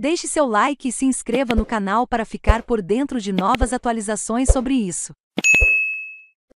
Deixe seu like e se inscreva no canal para ficar por dentro de novas atualizações sobre isso.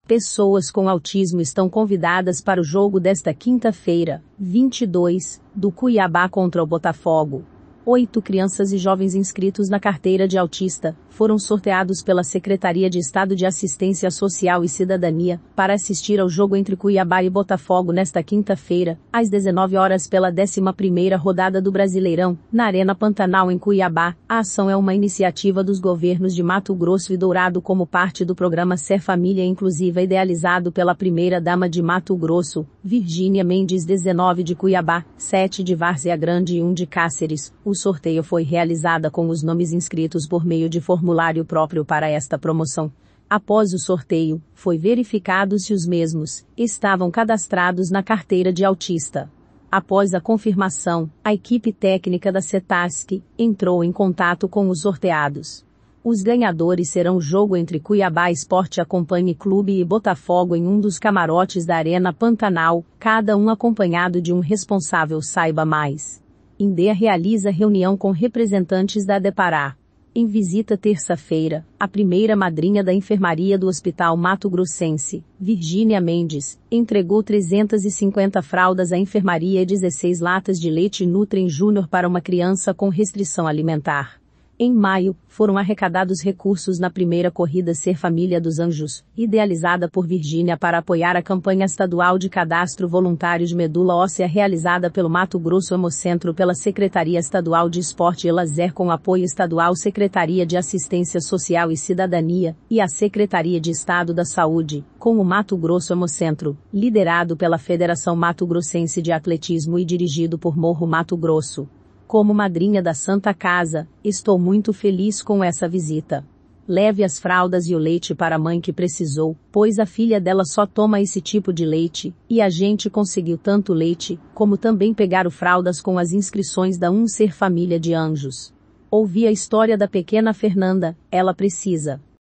Pessoas com autismo estão convidadas para o jogo desta quinta-feira, 22, do Cuiabá contra o Botafogo. Oito crianças e jovens inscritos na carteira de autista foram sorteados pela Secretaria de Estado de Assistência Social e Cidadania para assistir ao jogo entre Cuiabá e Botafogo nesta quinta-feira, às 19 horas pela 11ª rodada do Brasileirão, na Arena Pantanal em Cuiabá. A ação é uma iniciativa dos governos de Mato Grosso e Dourado como parte do programa Ser Família Inclusiva idealizado pela primeira-dama de Mato Grosso, Virgínia Mendes 19 de Cuiabá, 7 de Várzea Grande e 1 de Cáceres. O o sorteio foi realizado com os nomes inscritos por meio de formulário próprio para esta promoção. Após o sorteio, foi verificado se os mesmos estavam cadastrados na carteira de autista. Após a confirmação, a equipe técnica da CETASC entrou em contato com os sorteados. Os ganhadores serão jogo entre Cuiabá Esporte Acompanhe Clube e Botafogo em um dos camarotes da Arena Pantanal, cada um acompanhado de um responsável saiba mais. INDEA realiza reunião com representantes da DEPARÁ. Em visita terça-feira, a primeira madrinha da enfermaria do Hospital Mato Grossense, Virgínia Mendes, entregou 350 fraldas à enfermaria e 16 latas de leite Nutrem Júnior para uma criança com restrição alimentar. Em maio, foram arrecadados recursos na primeira corrida Ser Família dos Anjos, idealizada por Virgínia para apoiar a campanha estadual de cadastro voluntário de medula óssea realizada pelo Mato Grosso Hemocentro pela Secretaria Estadual de Esporte e Lazer com apoio estadual Secretaria de Assistência Social e Cidadania e a Secretaria de Estado da Saúde, com o Mato Grosso Hemocentro, liderado pela Federação Mato Grossense de Atletismo e dirigido por Morro Mato Grosso. Como madrinha da Santa Casa, estou muito feliz com essa visita. Leve as fraldas e o leite para a mãe que precisou, pois a filha dela só toma esse tipo de leite, e a gente conseguiu tanto leite, como também pegar o fraldas com as inscrições da Um Ser Família de Anjos. Ouvi a história da pequena Fernanda, ela precisa.